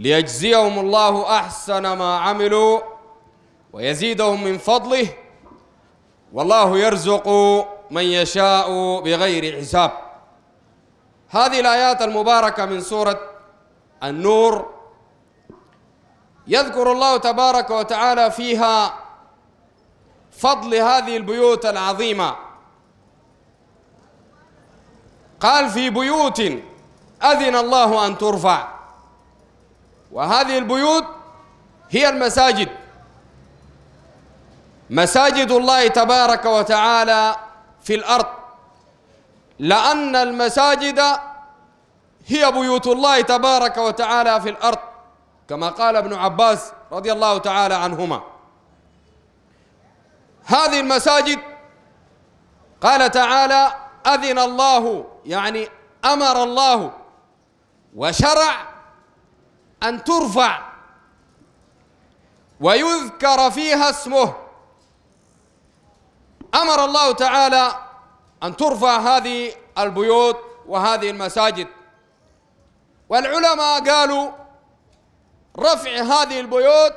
ليجزيهم الله أحسن ما عملوا ويزيدهم من فضله والله يرزق من يشاء بغير حساب هذه الآيات المباركة من سورة النور يذكر الله تبارك وتعالى فيها فضل هذه البيوت العظيمة قال في بيوت أذن الله أن ترفع وهذه البيوت هي المساجد مساجد الله تبارك وتعالى في الأرض لأن المساجد هي بيوت الله تبارك وتعالى في الأرض كما قال ابن عباس رضي الله تعالى عنهما هذه المساجد قال تعالى أذن الله يعني أمر الله وشرع أن ترفع ويذكر فيها اسمه أمر الله تعالى أن ترفع هذه البيوت وهذه المساجد والعلماء قالوا رفع هذه البيوت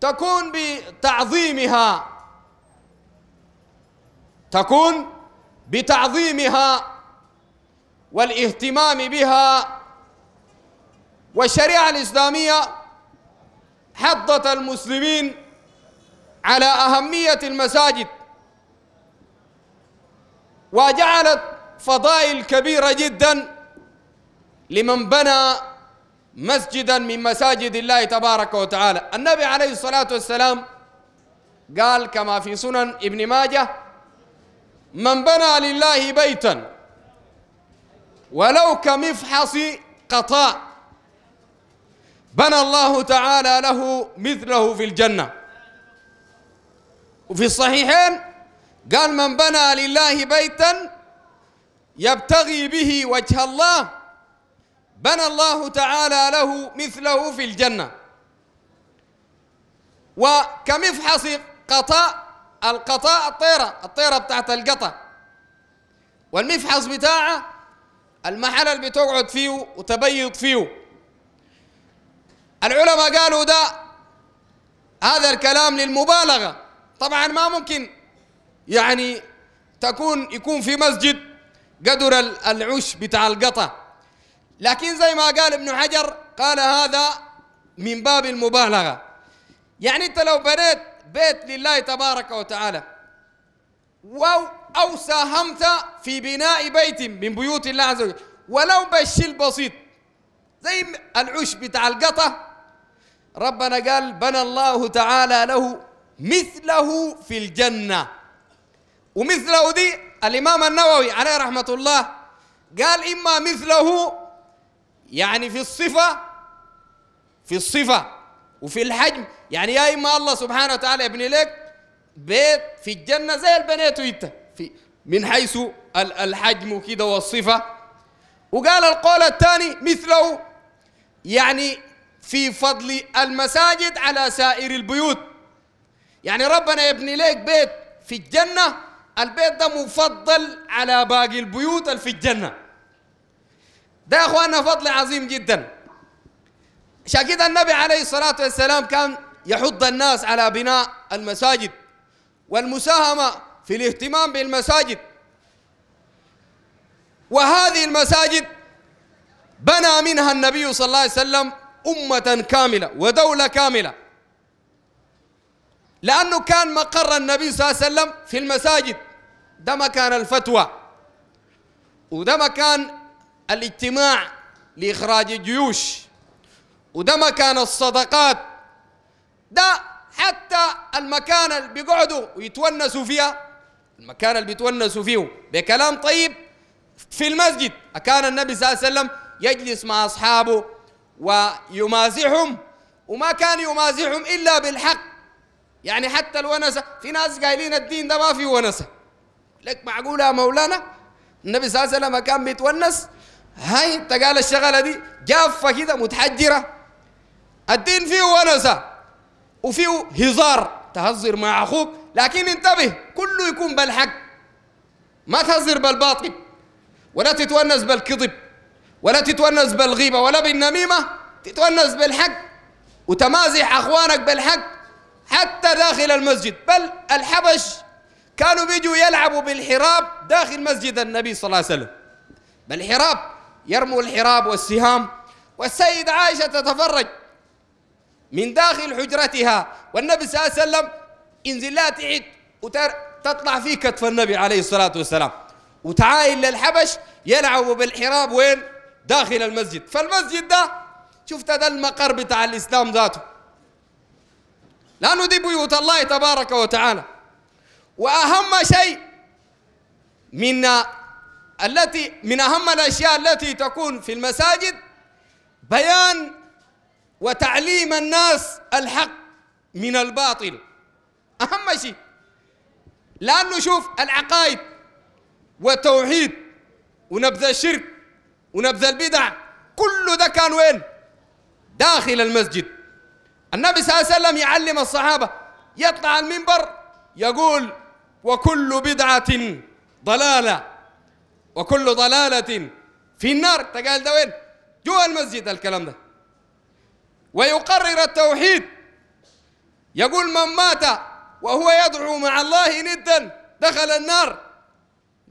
تكون بتعظيمها تكون بتعظيمها والاهتمام بها والشريعة الإسلامية حضت المسلمين على أهمية المساجد وجعلت فضائل كبيرة جدا لمن بنى مسجدا من مساجد الله تبارك وتعالى النبي عليه الصلاة والسلام قال كما في سنن ابن ماجه من بنى لله بيتا ولو كمفحص قطاع بنى الله تعالى له مثله في الجنة وفي الصحيحين قال من بنى لله بيتا يبتغي به وجه الله بنى الله تعالى له مثله في الجنة وكمفحص قطاء القطاء الطيرة الطيرة بتاعت القطع والمفحص بتاعه المحل اللي بتقعد فيه وتبيض فيه العلماء قالوا ده هذا الكلام للمبالغة طبعا ما ممكن يعني تكون يكون في مسجد قدر العش بتاع القطع لكن زي ما قال ابن حجر قال هذا من باب المبالغة يعني انت لو بنيت بيت لله تبارك وتعالى أو ساهمت في بناء بيت من بيوت الله عز وجل ولو بالشيء بسيط زي العش بتاع القطة ربنا قال بنى الله تعالى له مثله في الجنة ومثله دي الإمام النووي عليه رحمة الله قال إما مثله يعني في الصفة في الصفة وفي الحجم يعني يا إما الله سبحانه وتعالى يبني لك بيت في الجنة زي البنيته أنت في من حيث الحجم كده والصفة وقال القول الثاني مثله يعني في فضل المساجد على سائر البيوت يعني ربنا يبني لك بيت في الجنة البيت ده مفضل على باقي البيوت اللي في الجنة ده يا أخوانا فضل عظيم جدا عشان كده النبي عليه الصلاة والسلام كان يحض الناس على بناء المساجد والمساهمة في الاهتمام بالمساجد وهذه المساجد بنى منها النبي صلى الله عليه وسلم أمة كاملة ودولة كاملة لأنه كان مقر النبي صلى الله عليه وسلم في المساجد ده مكان الفتوى وده مكان الاجتماع لإخراج الجيوش وده مكان الصدقات ده حتى المكان اللي بيقعدوا ويتونسوا فيها المكان اللي بيتونسوا فيه بكلام طيب في المسجد كان النبي صلى الله عليه وسلم يجلس مع أصحابه ويمازحهم وما كان يمازحهم إلا بالحق يعني حتى الونسة في ناس قايلين الدين ده ما في ونسة لك معقولة يا مولانا النبي صلى الله عليه وسلم كان بيتونس هاي انت قال الشغلة دي جافة كده متحجرة الدين فيه ونسة وفيه هزار تهزر مع أخوك لكن انتبه كله يكون بالحق ما تهزر بالباطل ولا تتونس بالكذب ولا تتونس بالغيبة ولا بالنميمة تتونس بالحق وتمازح أخوانك بالحق حتى داخل المسجد بل الحبش كانوا بيجوا يلعبوا بالحراب داخل مسجد النبي صلى الله عليه وسلم بالحراب يرموا الحراب والسهام والسيدة عائشة تتفرج من داخل حجرتها والنبي صلى الله عليه وسلم انزل لها تعد وتطلع في كتف النبي عليه الصلاة والسلام وتعايل للحبش يلعبوا بالحراب وين داخل المسجد فالمسجد ده شفت ده المقر بتاع الإسلام ذاته لأنه دي بيوت الله تبارك وتعالى وأهم شيء من التي من أهم الأشياء التي تكون في المساجد بيان وتعليم الناس الحق من الباطل أهم شيء لأنه شوف العقائد والتوحيد ونبذ الشرك ونبذ البدع كل ده كان وين داخل المسجد النبي صلى الله عليه وسلم يعلم الصحابة يطلع المنبر يقول وكل بدعة ضلالة وكل ضلالة في النار تقال ده وين جوا المسجد الكلام ده ويقرر التوحيد يقول من مات وهو يدعو مع الله ندا دخل النار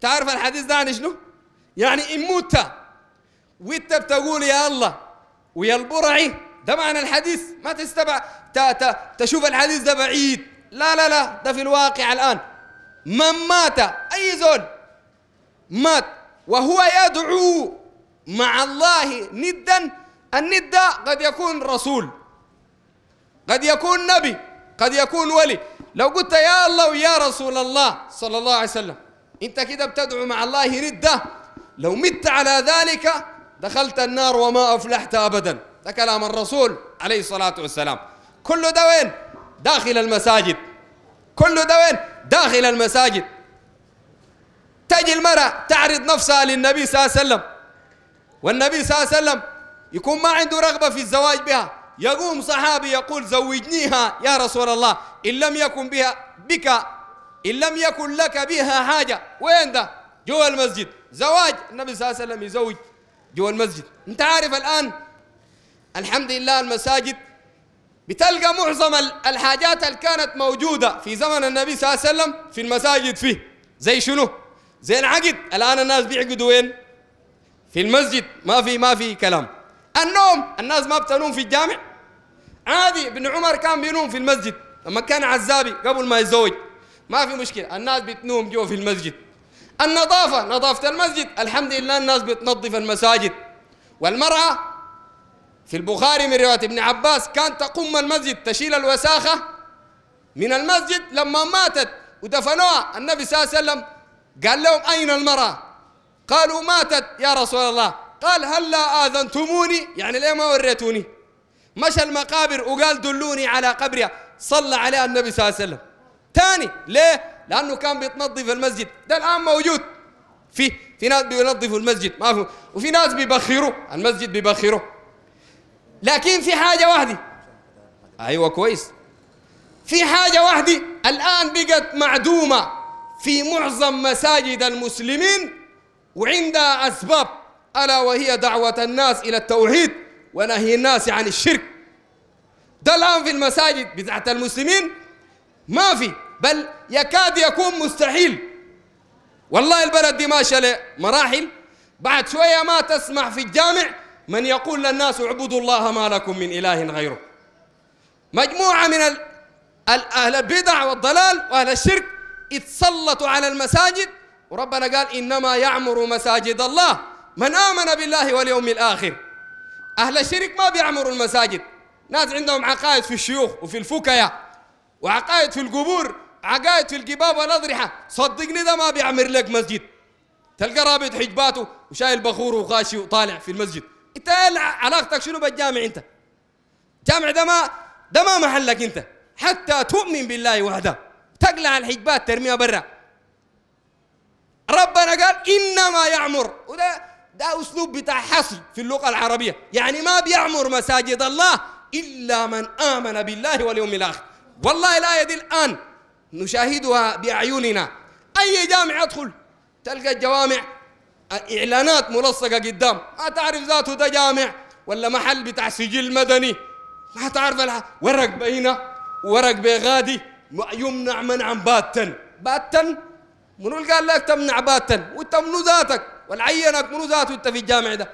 تعرف الحديث ده عن يعني شنو يعني إن مت وانت بتقول يا الله ويا البرعي ده معنى الحديث ما تستبع ت... ت... تشوف الحديث ده بعيد لا لا لا ده في الواقع الآن من مات أي زول مات وهو يدعو مع الله ندا الند قد يكون رسول قد يكون نبي قد يكون ولي لو قلت يا الله ويا رسول الله صلى الله عليه وسلم انت كده بتدعو مع الله ردة لو مت على ذلك دخلت النار وما أفلحت أبدا ده كلام الرسول عليه الصلاة والسلام كل ده وين داخل المساجد كل ده وين داخل المساجد تجي المرأة تعرض نفسها للنبي صلى الله عليه وسلم والنبي صلى الله عليه وسلم يكون ما عنده رغبة في الزواج بها يقوم صحابي يقول زوجنيها يا رسول الله إن لم يكن بها بك إن لم يكن لك بها حاجة وين ده جوا المسجد زواج النبي صلى الله عليه وسلم يزوج جوا المسجد انت عارف الان الحمد لله المساجد بتلقى معظم الحاجات اللي كانت موجوده في زمن النبي صلى الله عليه وسلم في المساجد فيه زي شنو؟ زي العقد الان الناس بيعقدوا وين؟ في المسجد ما في ما في كلام النوم الناس ما بتنوم في الجامع عادي ابن عمر كان بينوم في المسجد لما كان عزابي قبل ما يتزوج ما في مشكله الناس بتنوم جوا في المسجد النظافة نظافة المسجد الحمد لله الناس بتنظف المساجد والمرأة في البخاري من رواية ابن عباس كانت تقوم المسجد تشيل الوساخة من المسجد لما ماتت ودفنوها النبي صلى الله عليه وسلم قال لهم أين المرأة قالوا ماتت يا رسول الله قال هل لا آذنتموني يعني ليه ما وريتوني مشى المقابر وقال دلوني على قبرها صلى عليها النبي صلى الله عليه وسلم ثاني ليه لأنه كان بيتنظف المسجد ده الآن موجود في في ناس بينظفوا المسجد ما في وفي ناس بيبخروا المسجد بيبخروا لكن في حاجة واحدة أيوة كويس في حاجة واحدة الآن بقت معدومة في معظم مساجد المسلمين وعندها أسباب ألا وهي دعوة الناس إلى التوحيد ونهي الناس عن الشرك ده الآن في المساجد بتاعت المسلمين ما في بل يكاد يكون مستحيل والله البلد دي ماشيه لمراحل بعد شويه ما تسمع في الجامع من يقول للناس اعبدوا الله ما لكم من اله غيره مجموعه من اهل البدع والضلال واهل الشرك اتسلطوا على المساجد وربنا قال انما يعمر مساجد الله من امن بالله واليوم الاخر اهل الشرك ما بيعمروا المساجد ناس عندهم عقائد في الشيوخ وفي الفكية وعقائد في القبور عقائد في القباب والأضرحة صدقني ده ما بيعمر لك مسجد تلقى رابط حجباته وشايل بخور وغاشي وطالع في المسجد انت علاقتك شنو بالجامع انت جامع ده ما ده ما محلك انت حتى تؤمن بالله وحده تقلع الحجبات ترميها برا ربنا قال انما يعمر وده ده اسلوب بتاع حصر في اللغه العربيه يعني ما بيعمر مساجد الله الا من امن بالله واليوم الاخر والله الايه دي الان نشاهدها بأعيننا أي جامع أدخل تلقى الجوامع إعلانات ملصقة قدام ما تعرف ذاته ده جامع ولا محل بتاع سجل مدني ما تعرف لها ورق بينا ورق بغادي يمنع منعا باتا باتا منو اللي قال لك تمنع باتا وانت منو ذاتك والعينك منو ذاته انت في الجامع ده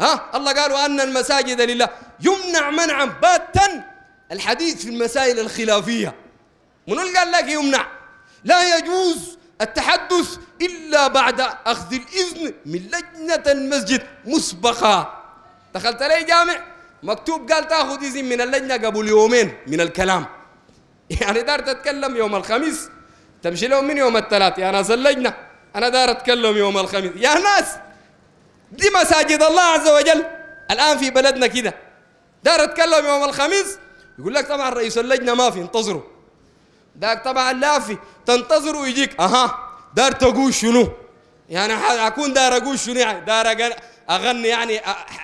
ها الله قالوا ان المساجد لله يمنع منعا باتا الحديث في المسائل الخلافيه منو قال لك يمنع لا يجوز التحدث إلا بعد أخذ الإذن من لجنة المسجد مسبقا دخلت لي جامع مكتوب قال تاخذ إذن من اللجنة قبل يومين من الكلام يعني دار تتكلم يوم الخميس تمشي لهم من يوم الثلاث يا ناس اللجنة أنا دار أتكلم يوم الخميس يا ناس دي مساجد الله عز وجل الآن في بلدنا كده دار أتكلم يوم الخميس يقول لك طبعا رئيس اللجنة ما في انتظروا داك طبعا لافي تنتظر ويجيك اها دار تقول شنو يعني اكون دار اقول شنو يعني دار اغني يعني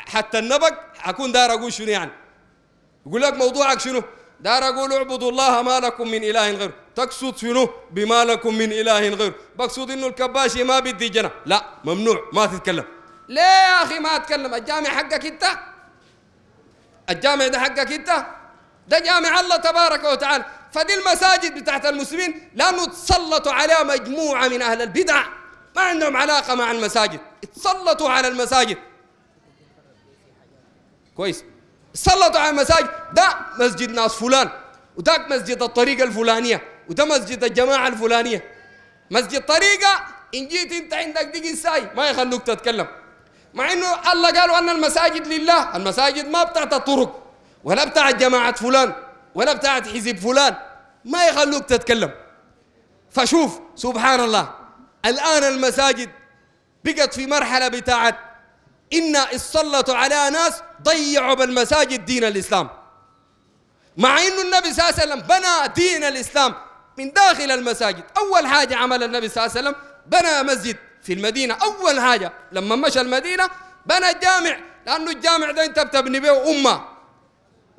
حتى النبق اكون دار اقول شنو يعني يقول لك موضوعك شنو دار اقول اعبدوا الله ما لكم من اله غيره تقصد شنو بما لكم من اله غيره بقصد انه الكباشي ما بدي جنة لا ممنوع ما تتكلم ليه يا اخي ما اتكلم الجامع حقك انت الجامع ده حقك انت ده جامع الله تبارك وتعالى فدي المساجد بتاعت المسلمين لأنه تسلطوا عليها مجموعة من أهل البدع ما عندهم علاقة مع المساجد تسلطوا على المساجد كويس تسلطوا على المساجد ده مسجد ناس فلان وذاك مسجد الطريقة الفلانية وده مسجد الجماعة الفلانية مسجد طريقة إن جيت أنت عندك دقي ساي ما يخلوك تتكلم مع إنه الله قالوا أن المساجد لله المساجد ما بتاعت الطرق ولا بتاعت جماعة فلان ولا بتاعت حزب فلان ما يخلوك تتكلم فشوف سبحان الله الآن المساجد بقت في مرحلة بتاعت إنا اصلتوا على ناس ضيعوا بالمساجد دين الإسلام مع إنه النبي صلى الله عليه وسلم بنى دين الإسلام من داخل المساجد أول حاجة عمل النبي صلى الله عليه وسلم بنى مسجد في المدينة أول حاجة لما مشى المدينة بنى جامع لأنه الجامع ده أنت بتبني به أمة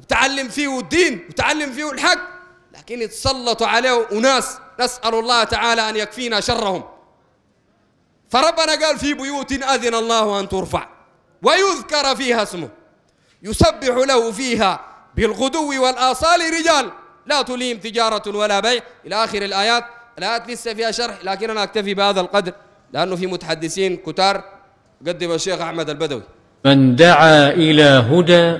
وتعلم فيه الدين وتعلم فيه الحق لكن يتسلطوا عليه أناس نسأل الله تعالى أن يكفينا شرهم فربنا قال في بيوت أذن الله أن ترفع ويذكر فيها اسمه يسبح له فيها بالغدو والآصال رجال لا تليم تجارة ولا بيع إلى آخر الآيات الآيات لسه فيها شرح لكن أنا أكتفي بهذا القدر لأنه في متحدثين كتار قدم الشيخ أحمد البدوي من دعا إلى هدى